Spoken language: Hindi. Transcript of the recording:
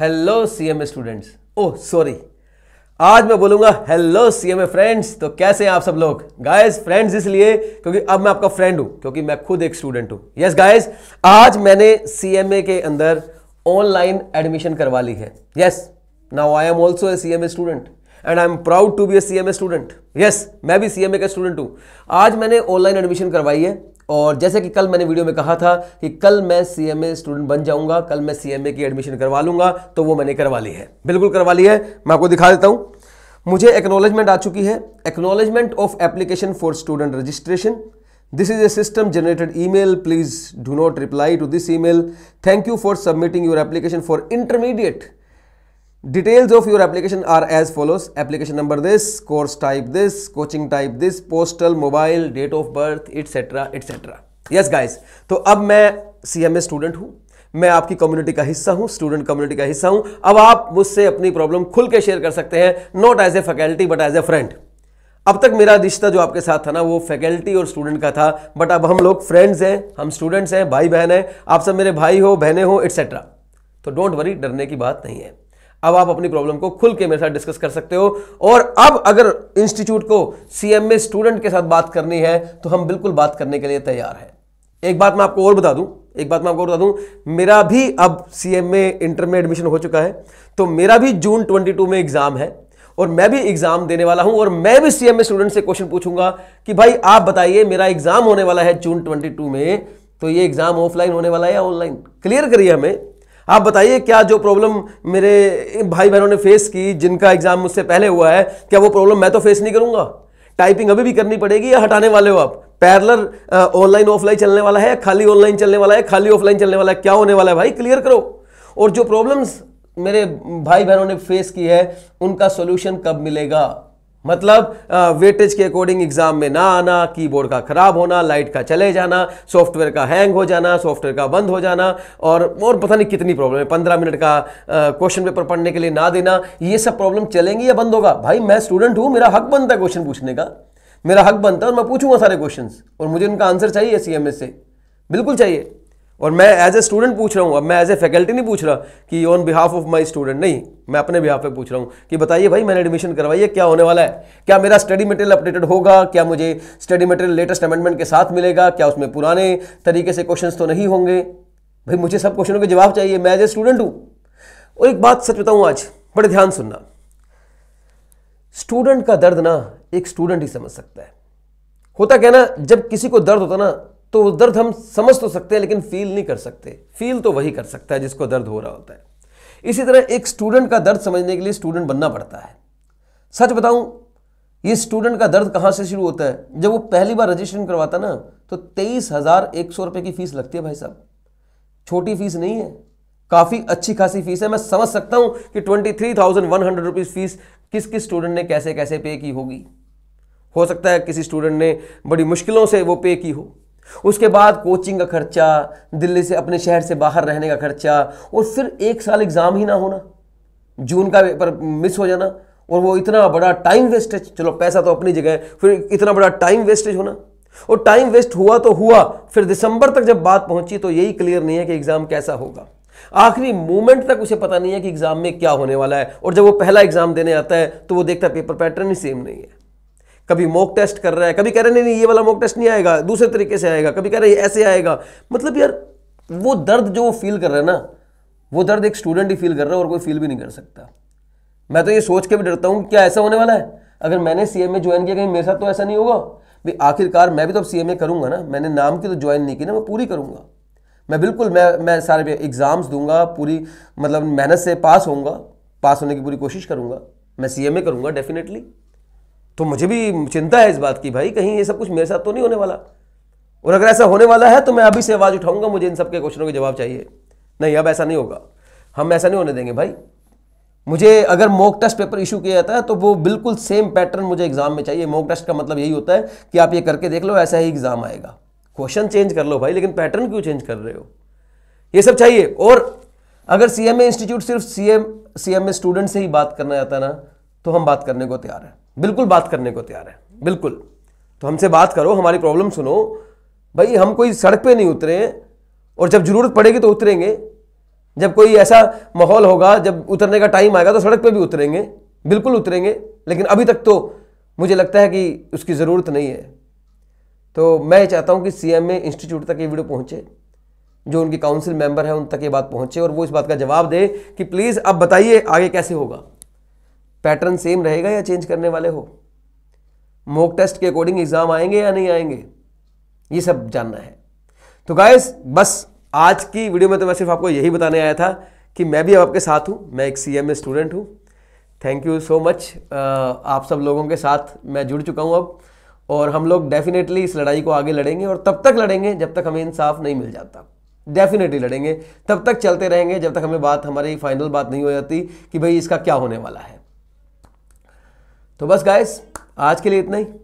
hello CM students oh sorry आज मैं बोलूंगा हेलो सीएम फ्रेंड्स तो कैसे हैं आप सब लोग गाइस फ्रेंड्स इसलिए क्योंकि अब मैं आपका फ्रेंड हूं क्योंकि मैं खुद एक स्टूडेंट हूं यस yes, गाइस आज मैंने सीएमए के अंदर ऑनलाइन एडमिशन करवा ली है yes now I am also a CMA student and I am proud to be a CMA student yes मैं भी सीएमए का स्टूडेंट हूं आज मैंने ऑनलाइन एडमिशन करवाई है और जैसे कि कल मैंने वीडियो में कहा था कि कल मैं सी एम ए स्टूडेंट बन जाऊंगा कल मैं सी एम ए की एडमिशन करवा लूंगा तो वो मैंने करवा ली है बिल्कुल करवा ली है मैं आपको दिखा देता हूँ मुझे एक्नॉलेजमेंट आ चुकी है acknowledgement of application for student registration this a system generated email please do not reply to this email thank you for submitting your application for intermediate details of your application are as follows application number this course type this coaching type this postal mobile date of birth etc etc yes guys तो अब मैं सीएमए स्टूडेंट हूँ मैं आपकी कम्युनिटी का हिस्सा हूं स्टूडेंट कम्युनिटी का हिस्सा हूं अब आप मुझसे अपनी प्रॉब्लम खुल के शेयर कर सकते हैं not as a faculty but as a friend अब तक मेरा रिश्ता जो आपके साथ था ना वो फैकल्टी और स्टूडेंट का था बट अब हम लोग फ्रेंड्स हैं हम स्टूडेंट्स हैं भाई बहन हैं आप सब मेरे भाई हो बहने हो एट्सेट्रा तो डोंट वरी डरने की बात नहीं है अब आप अपनी प्रॉब्लम को खुल के मेरे साथ डिस्कस कर सकते हो और अब अगर इंस्टीट्यूट को सीएमए स्टूडेंट के साथ बात करनी है तो हम बिल्कुल बात करने के लिए तैयार हैं एक बात मैं आपको और बता दूं एक बात मैं आपको और बता दूं मेरा भी अब सीएमए इंटर में एडमिशन हो चुका है तो मेरा भी जून ट्वेंटी में एग्जाम है और मैं भी एग्जाम देने वाला हूं और मैं भी सीएमए स्टूडेंट से क्वेश्चन पूछूंगा कि भाई आप बताइए मेरा एग्जाम होने वाला है जून ट्वेंटी में तो ये एग्जाम ऑफलाइन होने वाला है या ऑनलाइन क्लियर करिए हमें आप बताइए क्या जो प्रॉब्लम मेरे भाई बहनों ने फेस की जिनका एग्जाम मुझसे पहले हुआ है क्या वो प्रॉब्लम मैं तो फेस नहीं करूंगा टाइपिंग अभी भी करनी पड़ेगी या हटाने वाले हो आप पैरलर ऑनलाइन ऑफलाइन चलने वाला है खाली ऑनलाइन चलने वाला है खाली ऑफलाइन चलने वाला है क्या होने वाला है भाई क्लियर करो और जो प्रॉब्लम्स मेरे भाई बहनों ने फेस की है उनका सोल्यूशन कब मिलेगा मतलब वेटेज के अकॉर्डिंग एग्जाम में ना आना कीबोर्ड का खराब होना लाइट का चले जाना सॉफ्टवेयर का हैंग हो जाना सॉफ्टवेयर का बंद हो जाना और और पता नहीं कितनी प्रॉब्लम है पंद्रह मिनट का क्वेश्चन पेपर पढ़ने के लिए ना देना ये सब प्रॉब्लम चलेंगी या बंद होगा भाई मैं स्टूडेंट हूँ मेरा हक बनता है क्वेश्चन पूछने का मेरा हक बनता है और मैं पूछूंगा सारे क्वेश्चन और मुझे उनका आंसर चाहिए सी से बिल्कुल चाहिए और मैं एज ए स्टूडेंट पूछ रहा हूँ अब मैं एज ए फैकल्टी नहीं पूछ रहा कि on behalf of my student नहीं मैं अपने बिहाफ पे पूछ रहा हूँ कि बताइए भाई मैंने एडमिशन करवाइए क्या होने वाला है क्या मेरा स्टडी मटेरियल अपडेटेड होगा क्या मुझे स्टडी मटेरियल लेटेस्ट अमेंडमेंट के साथ मिलेगा क्या उसमें पुराने तरीके से क्वेश्चन तो नहीं होंगे भाई मुझे सब क्वेश्चनों के जवाब चाहिए मैं एज ए स्टूडेंट हूँ और एक बात सच बताऊँ आज बड़े ध्यान सुनना स्टूडेंट का दर्द ना एक स्टूडेंट ही समझ सकता है होता क्या ना जब किसी को दर्द होता ना तो वो दर्द हम समझ तो सकते हैं लेकिन फील नहीं कर सकते फील तो वही कर सकता है जिसको दर्द हो रहा होता है इसी तरह एक स्टूडेंट का दर्द समझने के लिए स्टूडेंट बनना पड़ता है सच बताऊं ये स्टूडेंट का दर्द कहाँ से शुरू होता है जब वो पहली बार रजिस्ट्रेशन करवाता ना तो तेईस हज़ार एक सौ रुपए की फ़ीस लगती है भाई साहब छोटी फीस नहीं है काफ़ी अच्छी खासी फीस है मैं समझ सकता हूँ कि twenty three thousand one hundred rupees fees किस किस स्टूडेंट ने कैसे कैसे पे की होगी हो सकता है किसी स्टूडेंट ने बड़ी मुश्किलों से वो पे की हो उसके बाद कोचिंग का खर्चा दिल्ली से अपने शहर से बाहर रहने का खर्चा और फिर एक साल एग्ज़ाम ही ना होना जून का पेपर मिस हो जाना और वो इतना बड़ा टाइम वेस्टेज चलो पैसा तो अपनी जगह है फिर इतना बड़ा टाइम वेस्टेज होना और टाइम वेस्ट हुआ तो हुआ फिर दिसंबर तक जब बात पहुंची तो यही क्लियर नहीं है कि एग्ज़ाम कैसा होगा आखिरी मोमेंट तक उसे पता नहीं है कि एग्ज़ाम में क्या होने वाला है और जब वो पहला एग्ज़ाम देने आता है तो वो देखता पेपर पैटर्न ही सेम नहीं है कभी मॉक टेस्ट कर रहा है कभी कह रहे नहीं नहीं ये वाला मॉक टेस्ट नहीं आएगा दूसरे तरीके से आएगा कभी कह रहे ऐसे आएगा मतलब यार वो दर्द जो वो फील कर रहा है ना वो दर्द एक स्टूडेंट ही फील कर रहा है और कोई फील भी नहीं कर सकता मैं तो ये सोच के भी डरता हूँ क्या ऐसा होने वाला है अगर मैंने सी ए ज्वाइन किया कहीं मेरे साथ तो ऐसा नहीं होगा भाई आखिरकार मैं भी तो अब सी एम करूँगा ना मैंने नाम की तो ज्वाइन नहीं की ना मैं पूरी करूँगा मैं बिल्कुल मैं मैं सारे एग्ज़ाम्स दूंगा पूरी मतलब मेहनत से पास होऊंगा पास होने की पूरी कोशिश करूँगा मैं सी एम करूँगा डेफिनेटली तो मुझे भी चिंता है इस बात की भाई कहीं ये सब कुछ मेरे साथ तो नहीं होने वाला और अगर ऐसा होने वाला है तो मैं अभी से आवाज़ उठाऊंगा मुझे इन सब के क्वेश्चनों के जवाब चाहिए नहीं अब ऐसा नहीं होगा हम ऐसा नहीं होने देंगे भाई मुझे अगर मॉक टेस्ट पेपर इशू किया जाता है तो वो बिल्कुल सेम पैटर्न मुझे एग्जाम में चाहिए मॉक टेस्ट का मतलब यही होता है कि आप ये करके देख लो ऐसा ही एग्जाम आएगा क्वेश्चन चेंज कर लो भाई लेकिन पैटर्न क्यों चेंज कर रहे हो ये सब चाहिए और अगर सी एम इंस्टीट्यूट सिर्फ सी एम स्टूडेंट से ही बात करना चाहता ना तो हम बात करने को तैयार हैं बिल्कुल बात करने को तैयार है बिल्कुल तो हमसे बात करो हमारी प्रॉब्लम सुनो भाई हम कोई सड़क पे नहीं उतरे और जब ज़रूरत पड़ेगी तो उतरेंगे जब कोई ऐसा माहौल होगा जब उतरने का टाइम आएगा तो सड़क पे भी उतरेंगे बिल्कुल उतरेंगे लेकिन अभी तक तो मुझे लगता है कि उसकी ज़रूरत नहीं है तो मैं चाहता हूँ कि सी एम ए इंस्टीट्यूट तक ये वीडियो पहुँचे जो उनकी काउंसिल मेंबर हैं उन तक ये बात पहुँचे और वो इस बात का जवाब दे कि प्लीज़ अब बताइए आगे कैसे होगा पैटर्न सेम रहेगा या चेंज करने वाले हो मोक टेस्ट के अकॉर्डिंग एग्जाम आएंगे या नहीं आएंगे ये सब जानना है तो गायस बस आज की वीडियो में तो मैं सिर्फ आपको यही बताने आया था कि मैं भी अब आपके साथ हूँ मैं एक सी एम स्टूडेंट हूँ थैंक यू सो मच आप सब लोगों के साथ मैं जुड़ चुका हूँ अब और हम लोग डेफिनेटली इस लड़ाई को आगे लड़ेंगे और तब तक लड़ेंगे जब तक हमें इंसाफ नहीं मिल जाता डेफिनेटली लड़ेंगे तब तक चलते रहेंगे जब तक हमें बात हमारी फाइनल बात नहीं हो जाती कि भाई इसका क्या होने वाला है तो बस गाइस आज के लिए इतना ही